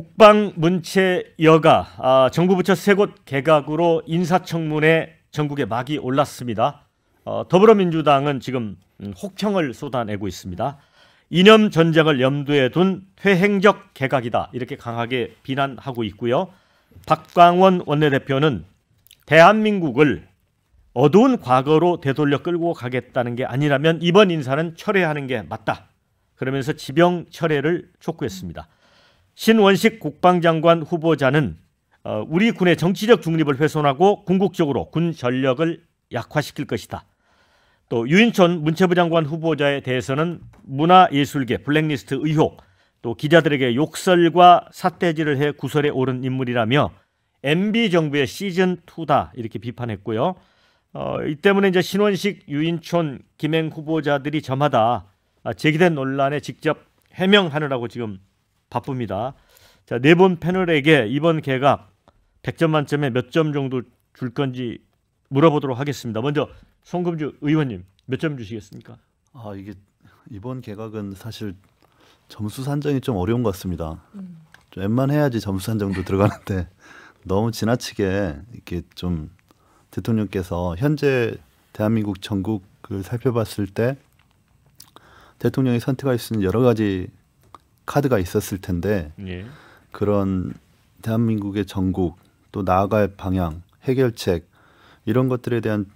국방문체 여가 아, 정부 부처 세 곳 개각으로 인사청문회 전국에 막이 올랐습니다. 어, 더불어민주당은 지금 음, 혹평을 쏟아내고 있습니다. 이념 전쟁을 염두에 둔 퇴행적 개각이다 이렇게 강하게 비난하고 있고요. 박광원 원내대표는 대한민국을 어두운 과거로 되돌려 끌고 가겠다는 게 아니라면 이번 인사는 철회하는 게 맞다. 그러면서 지병 철회를 촉구했습니다. 신원식 국방장관 후보자는 어, 우리 군의 정치적 중립을 훼손하고 궁극적으로 군 전력을 약화시킬 것이다. 또 유인촌 문체부 장관 후보자에 대해서는 문화예술계 블랙리스트 의혹, 또 기자들에게 욕설과 삿대질을 해 구설에 오른 인물이라며 MB 정부의 시즌 2다 이렇게 비판했고요. 어, 이 때문에 이제 신원식 유인촌 김행 후보자들이 저마다 아, 제기된 논란에 직접 해명하느라고 지금 바쁩니다. 자, 네분 패널에게 이번 개각 100점 만점에 몇 점 정도 줄 건지 물어보도록 하겠습니다. 먼저 송금주 의원님 몇 점 주시겠습니까? 아, 이게 이번 개각은 사실 점수 산정이 좀 어려운 것 같습니다. 음. 좀 웬만해야지 점수 산정도 들어가는데 너무 지나치게 이렇게 좀 대통령께서 현재 대한민국 전국을 살펴봤을 때 대통령이 선택할 수 있는 여러 가지 카드가 있었을 텐데 예. 그런 대한민국의 전국 또 나아갈 방향 해결책 이런 것들에 대한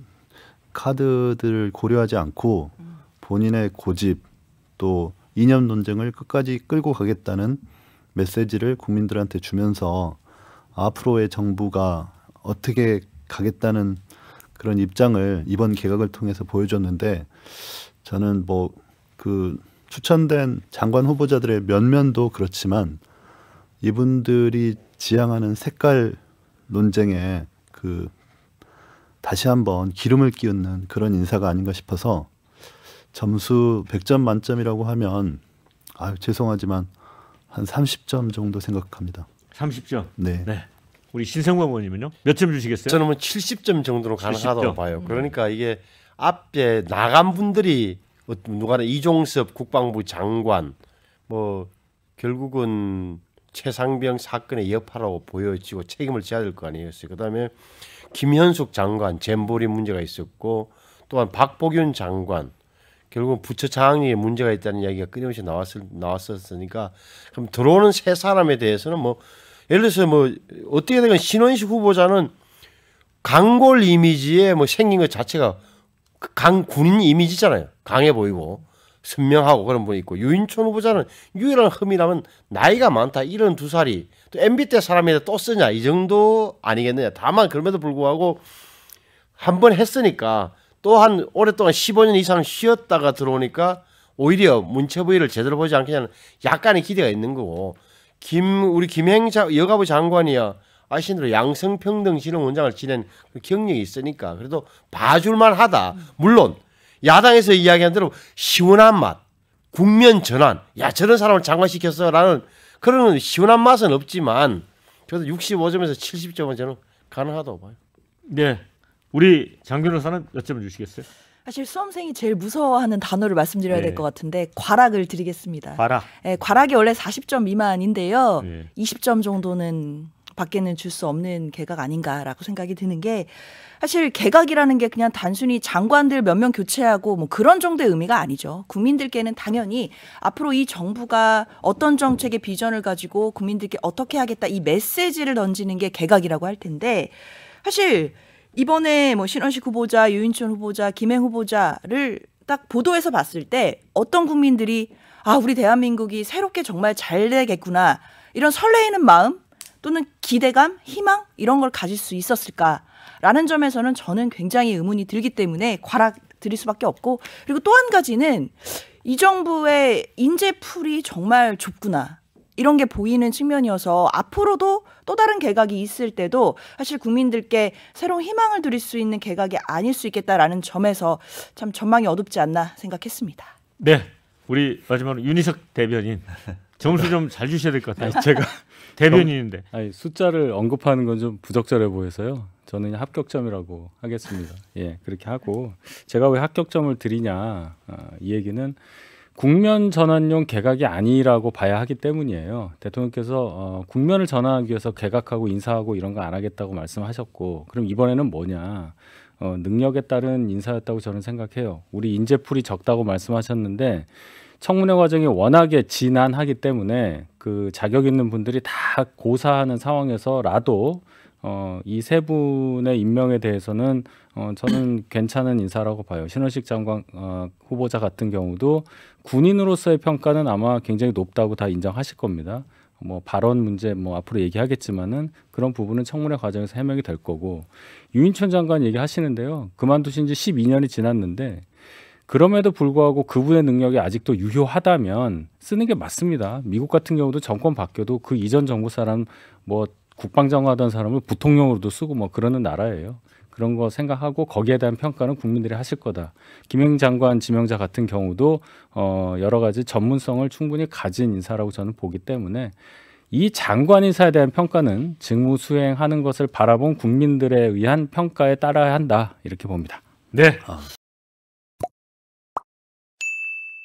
카드들을 고려하지 않고 본인의 고집 또 이념 논쟁을 끝까지 끌고 가겠다는 메시지를 국민들한테 주면서 앞으로의 정부가 어떻게 가겠다는 그런 입장을 이번 개각을 통해서 보여줬는데 저는 뭐그 추천된 장관 후보자들의 면면도 그렇지만 이분들이 지향하는 색깔 논쟁에 그 다시 한번 기름을 끼얹는 그런 인사가 아닌가 싶어서 점수 100점 만점이라고 하면 아 죄송하지만 한 30점 정도 생각합니다. 30점. 네. 네. 우리 신성범 의원님은요? 몇 점 주시겠어요? 저는 뭐 70점 정도로 가능하다고 70점. 봐요. 그러니까 이게 앞에 나간 분들이 뭐 누가는 이종섭 국방부 장관 뭐 결국은 최상병 사건의 여파라고 보여지고 책임을 져야 될 거 아니었어요. 그다음에 김현숙 장관 잼보리 문제가 있었고 또한 박보균 장관 결국은 부처 장관의 문제가 있다는 이야기가 끊임없이 나왔을 나왔었으니까 그럼 들어오는 세 사람에 대해서는 뭐 예를 들어서 뭐 어떻게 되건 신원식 후보자는 강골 이미지에 뭐 생긴 것 자체가 강 군인 이미지잖아요. 강해 보이고 선명하고 그런 분이 있고 유인촌 후보자는 유일한 흠이라면 나이가 많다 이런 두 살이 또 MB 때 사람이다 또 쓰냐 이 정도 아니겠느냐 다만 그럼에도 불구하고 한 번 했으니까 또 한 오랫동안 15년 이상 쉬었다가 들어오니까 오히려 문체부 일을 제대로 보지 않겠냐는 약간의 기대가 있는 거고 김 우리 김행자 여가부 장관이야 자신으로 양성평등 실험원장을 지낸 그 경력이 있으니까 그래도 봐줄만 하다. 물론 야당에서 이야기한 대로 시원한 맛, 국면 전환, 야 저런 사람을 장관시켰어라는 그런 시원한 맛은 없지만 그래도 65점에서 70점은 저는 가능하다고 봐요. 네, 우리 장 변호사는 몇 점을 주시겠어요? 사실 수험생이 제일 무서워하는 단어를 말씀드려야 네. 될것 같은데 과락을 드리겠습니다. 과락. 네, 과락이 원래 40점 미만인데요. 네. 20점 정도는 밖에는 줄 수 없는 개각 아닌가라고 생각이 드는 게 사실 개각이라는 게 그냥 단순히 장관들 몇 명 교체하고 뭐 그런 정도의 의미가 아니죠. 국민들께는 당연히 앞으로 이 정부가 어떤 정책의 비전을 가지고 국민들께 어떻게 하겠다 이 메시지를 던지는 게 개각이라고 할 텐데 사실 이번에 뭐 신원식 후보자, 유인천 후보자, 김행 후보자를 딱 보도에서 봤을 때 어떤 국민들이 아, 우리 대한민국이 새롭게 정말 잘 되겠구나. 이런 설레이는 마음 또는 기대감, 희망 이런 걸 가질 수 있었을까라는 점에서는 저는 굉장히 의문이 들기 때문에 과락 드릴 수밖에 없고 그리고 또 한 가지는 이 정부의 인재풀이 정말 좁구나. 이런 게 보이는 측면이어서 앞으로도 또 다른 개각이 있을 때도 사실 국민들께 새로운 희망을 드릴 수 있는 개각이 아닐 수 있겠다라는 점에서 참 전망이 어둡지 않나 생각했습니다. 네. 우리 마지막으로 윤희석 대변인 점수 좀 잘 주셔야 될 것 같아요. 제가 대변인인데. 아니, 숫자를 언급하는 건 좀 부적절해 보여서요. 저는 합격점이라고 하겠습니다. 예, 그렇게 하고 제가 왜 합격점을 드리냐 어, 이 얘기는 국면 전환용 개각이 아니라고 봐야 하기 때문이에요. 대통령께서 어, 국면을 전환하기 위해서 개각하고 인사하고 이런 거 안 하겠다고 말씀하셨고 그럼 이번에는 뭐냐? 어, 능력에 따른 인사였다고 저는 생각해요. 우리 인재풀이 적다고 말씀하셨는데 청문회 과정이 워낙에 진한하기 때문에 그 자격 있는 분들이 다 고사하는 상황에서라도 어, 이세 분의 임명에 대해서는 어, 저는 괜찮은 인사라고 봐요. 신원식 장관 어, 후보자 같은 경우도 군인으로서의 평가는 아마 굉장히 높다고 다 인정하실 겁니다. 뭐 발언 문제 뭐 앞으로 얘기하겠지만은 그런 부분은 청문회 과정에서 해명이 될 거고 유인천 장관 얘기하시는데요. 그만두신 지 12년이 지났는데 그럼에도 불구하고 그분의 능력이 아직도 유효하다면 쓰는 게 맞습니다. 미국 같은 경우도 정권 바뀌어도 그 이전 정부 사람 뭐 국방장관 하던 사람을 부통령으로도 쓰고 뭐 그러는 나라예요. 그런 거 생각하고 거기에 대한 평가는 국민들이 하실 거다. 김영 장관 지명자 같은 경우도 어 여러 가지 전문성을 충분히 가진 인사라고 저는 보기 때문에 이 장관 인사에 대한 평가는 직무 수행하는 것을 바라본 국민들에 의한 평가에 따라야 한다 이렇게 봅니다. 네. 아.